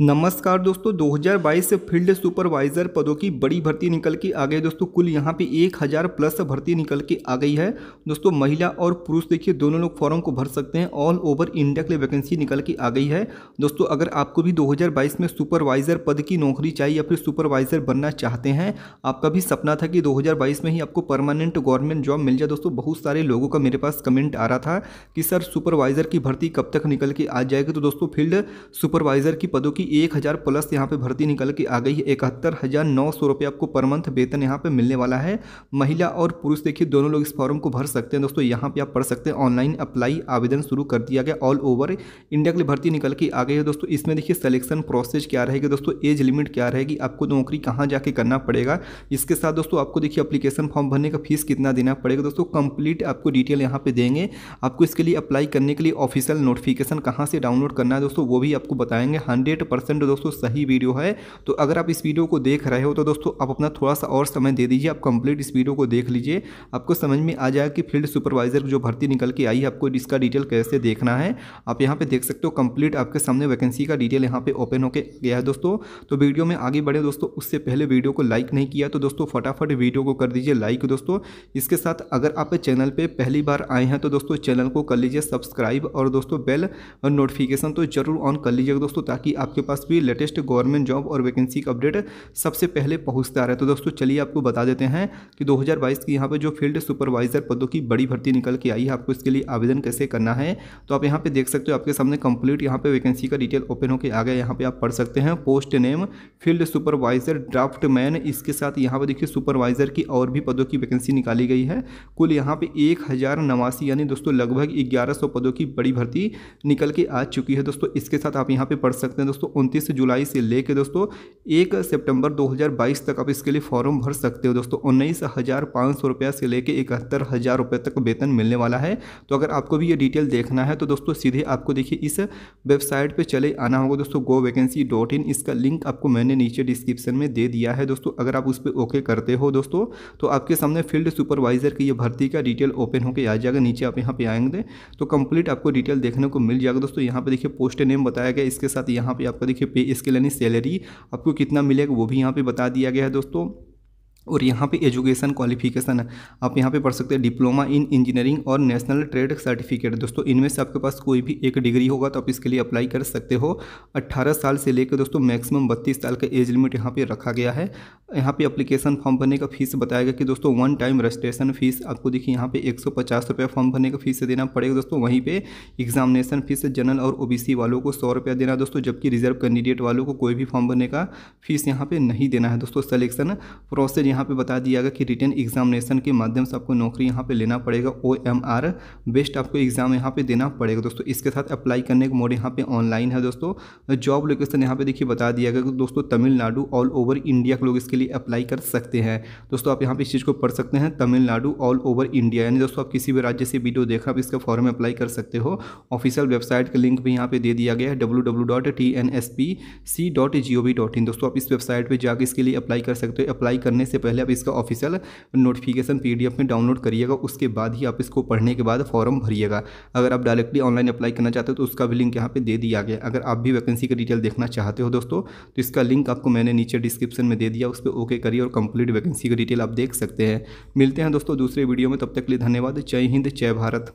नमस्कार दोस्तों 2022 field supervisor पदों की बड़ी भर्ती निकल के आ गई दोस्तों कुल यहाँ पे 1000 प्लस भर्ती निकल के आ गई है दोस्तों महिला और पुरुष देखिए दोनों लोग फॉर्म को भर सकते हैं ऑल ओवर इंडिया के लिए वैकेंसी निकल के आ गई है दोस्तों अगर आपको भी 2022 में सुपरवाइजर पद की नौकरी चाहिए या फिर सुपरवाइजर बनना चाहते हैं आपका भी सपना था कि दो में ही आपको परमानेंट गवर्नमेंट जॉब मिल जाए दोस्तों बहुत सारे लोगों का मेरे पास कमेंट आ रहा था कि सर सुपरवाइजर की भर्ती कब तक निकल के आ जाएगी तो दोस्तों फील्ड सुपरवाइजर की पदों की की एक हज़ार प्लस यहाँ पे भर्ती निकल के आ गई है इकहत्तर हज़ार नौ सौ रुपये आपको पर मंथ वेतन यहाँ पे मिलने वाला है महिला और पुरुष देखिए दोनों लोग इस फॉर्म को भर सकते हैं दोस्तों यहाँ पे आप पढ़ सकते हैं ऑनलाइन अप्लाई आवेदन शुरू कर दिया गया ऑल ओवर इंडिया के लिए भर्ती निकल के आ गई है दोस्तों इसमें देखिए सलेक्शन प्रोसेस क्या रहेगी दोस्तों एज लिमिट क्या रहेगी आपको नौकरी कहाँ जाके करना पड़ेगा इसके साथ दोस्तों आपको देखिए अप्लीकेशन फॉर्म भरने का फीस कितना देना पड़ेगा दोस्तों कंप्लीट आपको डिटेल यहाँ पर देंगे आपको इसके लिए अप्लाई करने के लिए ऑफिशियल नोटिफिकेशन कहाँ से डाउनलोड करना है दोस्तों वो भी आपको बताएंगे हंड्रेड परसेंट दोस्तों सही वीडियो है तो अगर आप इस वीडियो को देख रहे हो तो दोस्तों आप अपना थोड़ा सा और समय दे दीजिए आप कंप्लीट इस वीडियो को देख लीजिए आपको समझ में आ जाएगा कि फील्ड सुपरवाइजर जो भर्ती निकल के आई है आपको इसका डिटेल कैसे देखना है आप यहाँ पर देख सकते हो कंप्लीट आपके सामने वैकेंसी का डिटेल यहाँ पर ओपन होकर गया है दोस्तों तो वीडियो में आगे बढ़े दोस्तों उससे पहले वीडियो को लाइक नहीं किया तो दोस्तों फटाफट वीडियो को कर दीजिए लाइक दोस्तों इसके साथ अगर आप चैनल पर पहली बार आए हैं तो दोस्तों चैनल को कर लीजिए सब्सक्राइब और दोस्तों बेल नोटिफिकेशन तो जरूर ऑन कर लीजिएगा दोस्तों ताकि आपके पास भी लेटेस्ट गवर्नमेंट जॉब और वैकेंसी का अपडेट सबसे पहले पहुंचता रहा है तो दोस्तों चलिए आपको बता देते हैं कि 2022 की यहाँ पर जो फील्ड सुपरवाइजर पदों की बड़ी भर्ती निकल के आई है आपको इसके लिए आवेदन कैसे करना है तो आप यहाँ पर देख सकते हो आपके सामने कंप्लीट यहाँ पर वैकेंसी का डिटेल ओपन होकर आ गया यहाँ पर आप पढ़ सकते हैं post name field supervisor draft इसके साथ यहाँ पर देखिए सुपरवाइजर की और भी पदों की वैकेंसी निकाली गई है कुल यहाँ पे एक हज़ार नवासी यानी दोस्तों लगभग ग्यारह सौ पदों की बड़ी भर्ती निकल के आ चुकी है दोस्तों इसके साथ आप यहाँ पे पढ़ सकते हैं दोस्तों उनतीस जुलाई से लेकर दोस्तों एक सितंबर 2022 तक आप इसके लिए फॉर्म भर सकते हो दोस्तों उन्नीस हज़ार पाँच सौ रुपया से लेकर इकहत्तर हज़ार रुपये तक वेतन मिलने वाला है तो अगर आपको भी ये डिटेल देखना है तो दोस्तों सीधे आपको देखिए इस वेबसाइट पे चले आना होगा दोस्तों गो वैकेंसी डॉट इन इसका लिंक आपको मैंने नीचे डिस्क्रिप्शन में दे दिया है दोस्तों अगर आप उस पर ओके करते हो दोस्तों तो आपके सामने फील्ड सुपरवाइज़र की ये भर्ती का डिटेल ओपन होकर आ जाएगा नीचे आप यहाँ पर आएंगे तो कंप्लीट आपको डिटेल देखने को मिल जाएगा दोस्तों यहाँ पर देखिए पोस्ट नेम बताया गया इसके साथ यहाँ पर आपको देखिए पे स्केल यानी सैलरी आपको कितना मिलेगा वो भी यहाँ पे बता दिया गया है दोस्तों और यहाँ पे एजुकेशन क्वालिफिकेशन है आप यहाँ पे पढ़ सकते हैं डिप्लोमा इन इंजीनियरिंग और नेशनल ट्रेड सर्टिफिकेट दोस्तों इनमें से आपके पास कोई भी एक डिग्री होगा तो आप इसके लिए अप्लाई कर सकते हो 18 साल से लेकर दोस्तों मैक्सिमम 32 साल का एज लिमिट यहाँ पे रखा गया है यहाँ पे अप्लीकेशन फॉर्म भरने का फीस बताया गया कि दोस्तों वन टाइम रजिस्ट्रेशन फीस आपको देखिए यहाँ पे एक फॉर्म भरने का फीस देना पड़ेगा दोस्तों वहीं पर एग्जामिनेशन फीस जनरल और ओ वालों को सौ रुपया देना दोस्तों जबकि रिजर्व कैंडिडेट वालों को कोई भी फॉर्म भरने का फीस यहाँ पर नहीं देना है दोस्तों सलेक्शन प्रोसेस यहाँ पे बता दिया गया कि रिटर्न एग्जामिनेशन के माध्यम से आपको नौकरी यहाँ पे लेना पड़ेगा ओ एम आर बेस्ट आपको एग्जाम यहाँ पे देना पड़ेगा दोस्तों इसके साथ अप्लाई करने का मोड यहाँ पे ऑनलाइन है दोस्तों जॉब लोकेशन यहाँ पे देखिए बता दिया गया दोस्तों तमिलनाडु ऑल ओवर इंडिया के लोग इसके लिए अप्लाई कर सकते हैं दोस्तों आप यहाँ पर इस चीज़ को पढ़ सकते हैं तमिलनाडु ऑल ओवर इंडिया यानी दोस्तों आप किसी भी राज्य से वीडियो देखा आप इसका फॉर्म अप्लाई कर सकते हो ऑफिशियल वेबसाइट का लिंक भी यहाँ पर दे दिया गया है W W dot T N S P C dot G O V dot in दोस्तों आप इस वेबसाइट पर जाकर इसके लिए अप्लाई कर सकते हो अप्लाई करने से पहले आप इसका ऑफिशियल नोटिफिकेशन पीडीएफ में डाउनलोड करिएगा उसके बाद ही आप इसको पढ़ने के बाद फॉर्म भरिएगा अगर आप डायरेक्टली ऑनलाइन अप्लाई करना चाहते हो तो उसका भी लिंक यहाँ पर दे दिया गया अगर आप भी वैकेंसी की डिटेल देखना चाहते हो दोस्तों तो इसका लिंक आपको मैंने नीचे डिस्क्रिप्शन में दे दिया उस पर ओके करिए और कंप्लीट वैकेंसी का डिटेल आप देख सकते हैं मिलते हैं दोस्तों दूसरे वीडियो में तब तक के लिए धन्यवाद जय हिंद जय भारत